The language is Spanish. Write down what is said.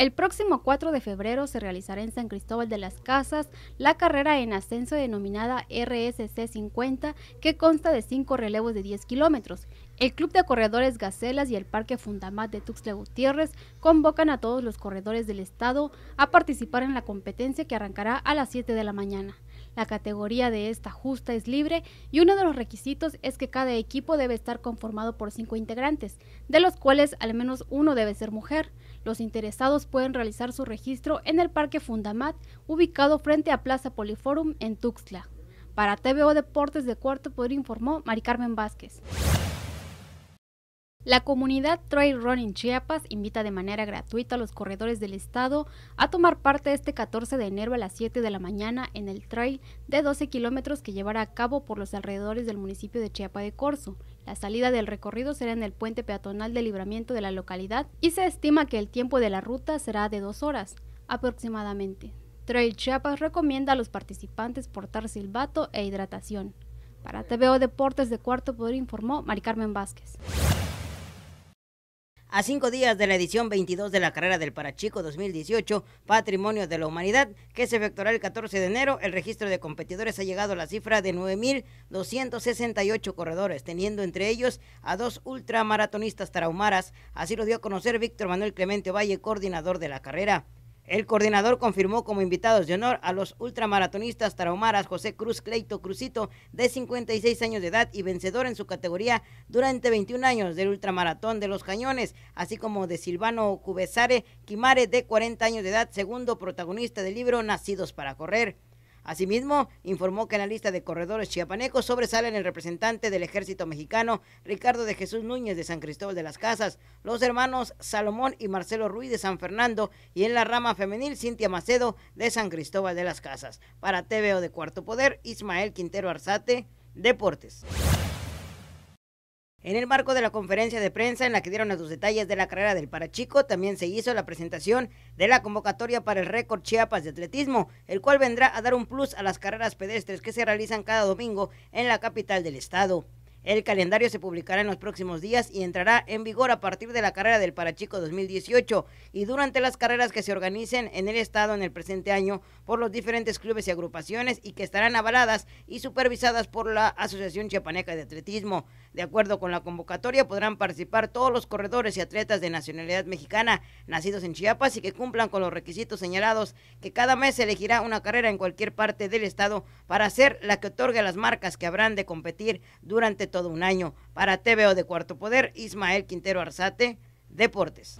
El próximo 4 de febrero se realizará en San Cristóbal de las Casas la carrera en ascenso denominada RSC 50, que consta de 5 relevos de 10 kilómetros el Club de Corredores Gacelas y el Parque Fundamat de Tuxtla Gutiérrez convocan a todos los corredores del estado a participar en la competencia que arrancará a las 7 de la mañana. La categoría de esta justa es libre y uno de los requisitos es que cada equipo debe estar conformado por cinco integrantes, de los cuales al menos uno debe ser mujer. Los interesados pueden realizar su registro en el Parque Fundamat, ubicado frente a Plaza Poliforum en Tuxtla. Para TVO Deportes de Cuarto Poder informó Mari Carmen Vázquez. La comunidad Trail Running Chiapas invita de manera gratuita a los corredores del estado a tomar parte este 14 de enero a las 7 de la mañana en el trail de 12 kilómetros que llevará a cabo por los alrededores del municipio de Chiapa de Corzo. La salida del recorrido será en el puente peatonal de libramiento de la localidad y se estima que el tiempo de la ruta será de dos horas aproximadamente. Trail Chiapas recomienda a los participantes portar silbato e hidratación. Para TVO Deportes de Cuarto Poder informó Mari Carmen Vázquez. A cinco días de la edición 22 de la carrera del Parachico 2018, Patrimonio de la Humanidad, que se efectuará el 14 de enero, el registro de competidores ha llegado a la cifra de 9.268 corredores, teniendo entre ellos a dos ultramaratonistas tarahumaras. Así lo dio a conocer Víctor Manuel Clemente Valle, coordinador de la carrera. El coordinador confirmó como invitados de honor a los ultramaratonistas tarahumaras José Cruz Cleito Crucito, de 56 años de edad y vencedor en su categoría durante 21 años del ultramaratón de los Cañones, así como de Silvano Cubesare Quimare, de 40 años de edad, segundo protagonista del libro Nacidos para Correr. Asimismo, informó que en la lista de corredores chiapanecos sobresalen el representante del ejército mexicano Ricardo de Jesús Núñez de San Cristóbal de las Casas, los hermanos Salomón y Marcelo Ruiz de San Fernando y en la rama femenil Cintia Macedo de San Cristóbal de las Casas. Para TVO de Cuarto Poder, Ismael Quintero Arzate, Deportes. En el marco de la conferencia de prensa en la que dieron los detalles de la carrera del Parachico, también se hizo la presentación de la convocatoria para el récord Chiapas de atletismo, el cual vendrá a dar un plus a las carreras pedestres que se realizan cada domingo en la capital del estado. El calendario se publicará en los próximos días y entrará en vigor a partir de la carrera del Parachico 2018 y durante las carreras que se organicen en el estado en el presente año por los diferentes clubes y agrupaciones y que estarán avaladas y supervisadas por la Asociación Chiapaneca de Atletismo. De acuerdo con la convocatoria podrán participar todos los corredores y atletas de nacionalidad mexicana nacidos en Chiapas y que cumplan con los requisitos señalados, que cada mes se elegirá una carrera en cualquier parte del estado para ser la que otorgue las marcas que habrán de competir durante todo un año. Para TVO de Cuarto Poder, Ismael Quintero Arzate, Deportes.